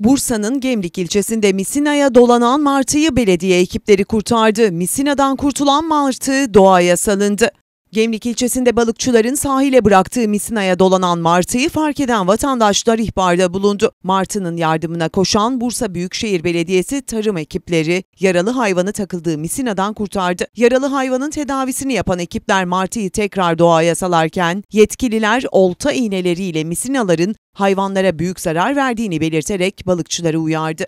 Bursa'nın Gemlik ilçesinde Misina'ya dolanan martıyı belediye ekipleri kurtardı. Misina'dan kurtulan martı doğaya salındı. Gemlik ilçesinde balıkçıların sahile bıraktığı misinaya dolanan martıyı fark eden vatandaşlar ihbarda bulundu. Martının yardımına koşan Bursa Büyükşehir Belediyesi tarım ekipleri yaralı hayvanı takıldığı misinadan kurtardı. Yaralı hayvanın tedavisini yapan ekipler martıyı tekrar doğaya salarken yetkililer olta iğneleriyle misinaların hayvanlara büyük zarar verdiğini belirterek balıkçıları uyardı.